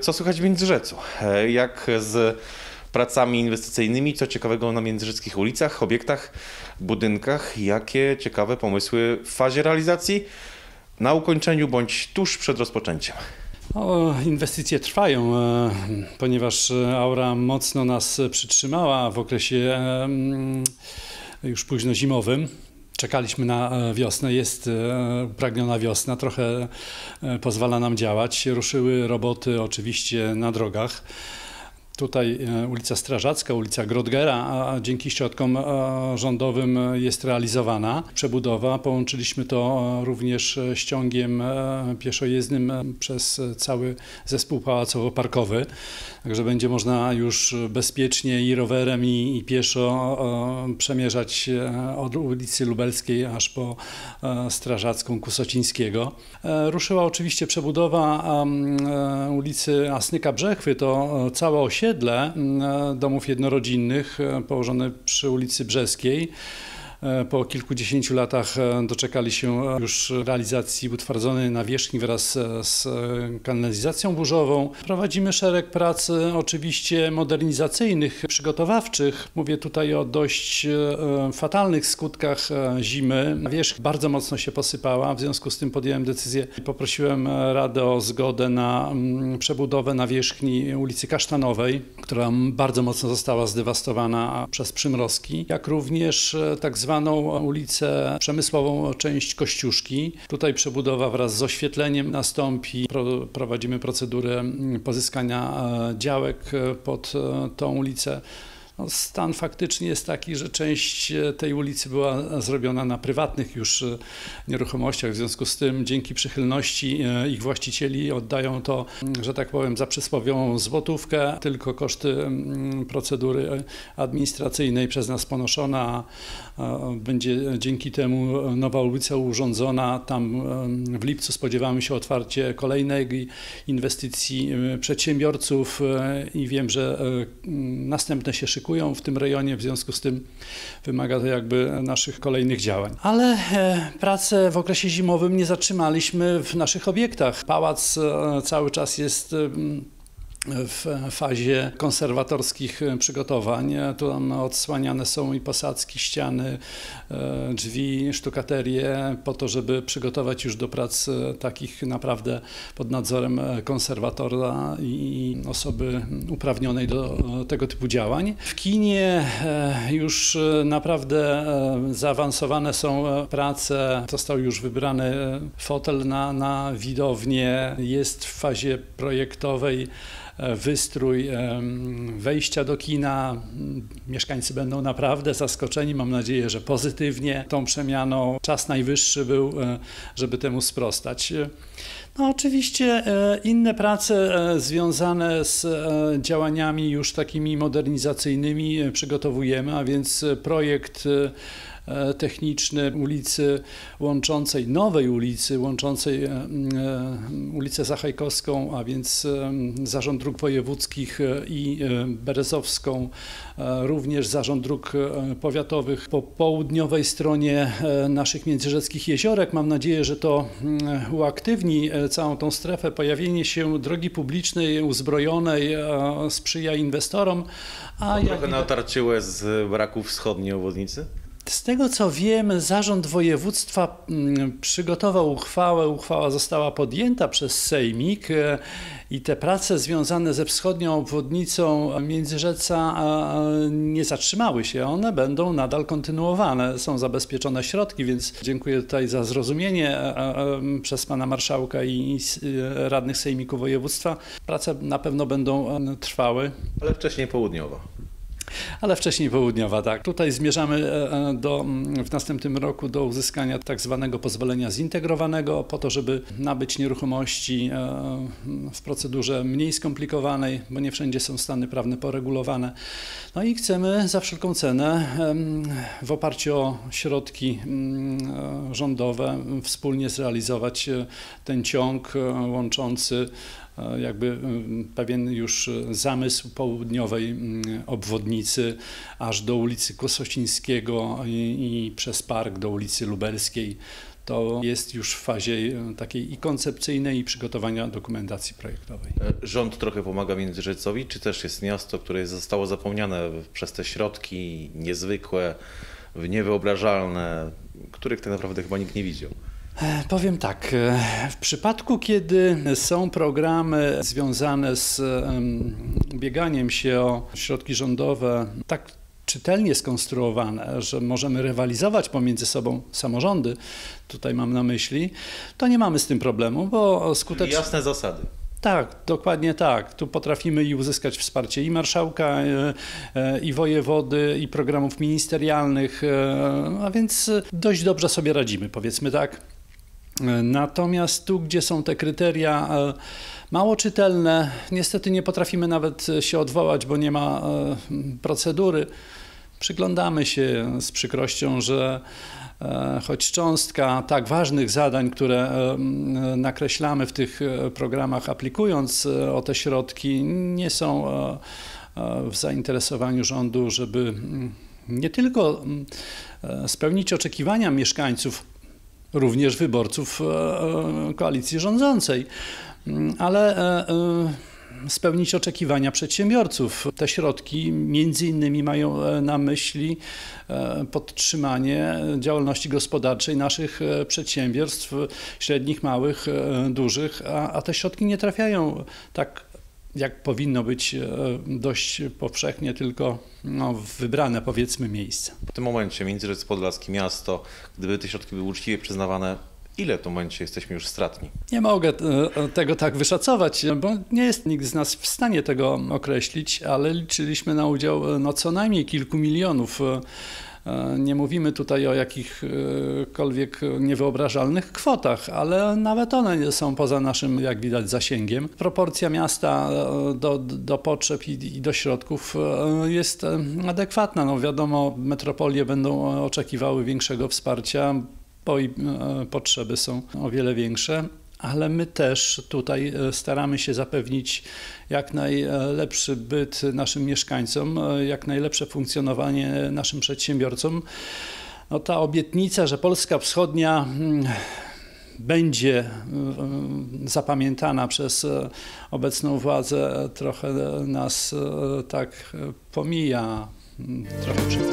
Co słychać w Międzyrzecu? E, jak z pracami inwestycyjnymi, co ciekawego na międzyrzeckich ulicach, obiektach, budynkach, jakie ciekawe pomysły w fazie realizacji, na ukończeniu bądź tuż przed rozpoczęciem. O, inwestycje trwają, e, ponieważ e, aura mocno nas przytrzymała w okresie już późno zimowym czekaliśmy na e, wiosnę, jest e, pragniona wiosna, trochę e, pozwala nam działać. Ruszyły roboty oczywiście na drogach. Tutaj e, ulica Strażacka, ulica Grodgera, a dzięki środkom e, rządowym e, jest realizowana przebudowa. Połączyliśmy to również ściągiem pieszojezdnym przez cały zespół pałacowo-parkowy, także będzie można już bezpiecznie i rowerem i, i pieszo przemierzać od ulicy Lubelskiej aż po Strażacką Kusocińskiego. Ruszyła oczywiście przebudowa ulicy Asnyka Brzechwy, to cała osiedle osiedle mm, e, domów jednorodzinnych e, położone przy ulicy Brzeskiej. E, po kilkudziesięciu latach e, doczekali się już realizacji utwardzonej nawierzchni wraz e, z kanalizacją burzową. Prowadzimy szereg prac oczywiście modernizacyjnych, przygotowawczych. Mówię tutaj o dość fatalnych skutkach zimy. Nawierzch bardzo mocno się posypała, w związku z tym podjąłem decyzję i poprosiłem Radę o zgodę na mm, przebudowę nawierzchni ulicy Kasztanowej, która bardzo mocno została zdewastowana przez przymrozki, jak również tak zwane zwaną ulicę Przemysłową, część Kościuszki. Tutaj przebudowa wraz z oświetleniem nastąpi. Prowadzimy procedurę pozyskania e, działek e, pod e, tą ulicę. No, stan faktycznie jest taki, że część e, tej ulicy była zrobiona na prywatnych już e, nieruchomościach, w związku z tym dzięki przychylności e, ich właścicieli oddają to, mm, że tak powiem, za przysłowiową złotówkę, tylko koszty mm, procedury administracyjnej przez nas ponoszona, będzie dzięki temu nowa ulica urządzona, tam w lipcu spodziewamy się otwarcie kolejnej inwestycji przedsiębiorców i wiem, że następne się szykują występują w tym rejonie, w związku z tym wymaga to jakby naszych kolejnych działań. Ale e, prace w okresie zimowym nie zatrzymaliśmy w naszych obiektach. Pałac e, cały czas jest e, w fazie konserwatorskich e, przygotowań. Tu odsłaniane są i posadzki, ściany, e, drzwi, sztukaterie po to, żeby przygotować już do prac e, takich naprawdę pod nadzorem konserwatora i osoby uprawnionej do tego typu działań. W kinie już naprawdę zaawansowane są prace. Został już wybrany fotel na, na widownię. Jest w fazie projektowej wystrój wejścia do kina. Mieszkańcy będą naprawdę zaskoczeni, mam nadzieję, że pozytywnie tą przemianą. Czas najwyższy był, e, żeby temu sprostać. No, oczywiście e, inne prace e, związane z działaniami już takimi modernizacyjnymi przygotowujemy, a więc projekt E, techniczny, ulicy łączącej, nowej ulicy łączącej e, e, ulicę Zachajkowską, a więc Zarząd Dróg Wojewódzkich i Berezowską, również Zarząd Dróg Powiatowych po południowej stronie naszych międzyrzeckich jeziorek. Mam nadzieję, że to uaktywni całą tą strefę. Pojawienie się drogi publicznej uzbrojonej sprzyja inwestorom. A to trochę z braku wschodniej obwodnicy? Z tego co wiem, zarząd województwa mm, przygotował uchwałę. Uchwała została podjęta przez Sejmik e, i te prace związane ze wschodnią obwodnicą Międzyrzeca nie zatrzymały się. One będą nadal kontynuowane. Są zabezpieczone środki, więc dziękuję tutaj za zrozumienie e, e, przez pana marszałka i radnych Sejmiku Województwa. Prace na pewno będą trwały. Ale wcześniej południowo ale wcześniej południowa, tak. Tutaj zmierzamy e, e, do, w następnym roku do uzyskania tak zwanego pozwolenia zintegrowanego po to, żeby nabyć nieruchomości e, w procedurze mniej skomplikowanej, bo nie wszędzie są stany prawne poregulowane. No i chcemy za wszelką cenę w oparciu o środki rządowe wspólnie zrealizować ten ciąg łączący jakby mm, pewien już zamysł południowej mm, obwodnicy aż do ulicy Kosocińskiego i, i przez park do ulicy Lubelskiej to jest już w fazie e, takiej i koncepcyjnej, i przygotowania dokumentacji projektowej. E, rząd trochę pomaga Międzyrzecowi, czy też jest miasto, które zostało zapomniane przez te środki niezwykłe, niewyobrażalne, których tak naprawdę chyba nikt nie widział? E, powiem tak, e, w przypadku kiedy są programy związane z bieganiem się o środki rządowe, tak czytelnie skonstruowane, że możemy rywalizować pomiędzy sobą samorządy, tutaj mam na myśli, to nie mamy z tym problemu, bo skutecznie. Jasne zasady. Tak, dokładnie tak. Tu potrafimy i uzyskać wsparcie i marszałka, e, i wojewody, i programów ministerialnych, a więc dość dobrze sobie radzimy, powiedzmy tak. Natomiast tu, gdzie są te kryteria e, mało czytelne, niestety nie potrafimy nawet się odwołać, bo nie ma e, procedury. Przyglądamy się z przykrością, że e, choć cząstka tak ważnych zadań, które nakreślamy w tych programach, aplikując o te środki, nie są w zainteresowaniu rządu, żeby mm, nie tylko mm, spełnić oczekiwania mieszkańców, również wyborców e, e, koalicji rządzącej. Mm, ale e, spełnić oczekiwania przedsiębiorców. Te środki między innymi mają na myśli podtrzymanie działalności gospodarczej naszych przedsiębiorstw średnich, małych, dużych, a, te środki nie trafiają tak jak powinno być e, dość powszechnie, tylko no, wybrane powiedzmy miejsce. W tym momencie Międzyrzec Podlaski, miasto, gdyby te środki były uczciwie przyznawane, ile w tym momencie jesteśmy już stratni? Nie mogę e, e, tego tak wyszacować, bo nie jest nikt z nas w stanie tego określić, ale liczyliśmy na udział no, co najmniej kilku milionów E, nie mówimy tutaj o jakichkolwiek niewyobrażalnych kwotach, ale nawet one nie są poza naszym, jak widać, zasięgiem. Proporcja miasta e, do, do potrzeb i, i do środków e, jest adekwatna. No wiadomo, metropolie będą oczekiwały większego wsparcia, bo i potrzeby są o wiele większe ale my też tutaj e, staramy się zapewnić jak najlepszy byt naszym mieszkańcom, e, jak najlepsze funkcjonowanie naszym przedsiębiorcom. No, ta obietnica, że Polska Wschodnia mm, będzie e, zapamiętana przez obecną władzę, trochę nas tak pomija. Mm, trochę przed...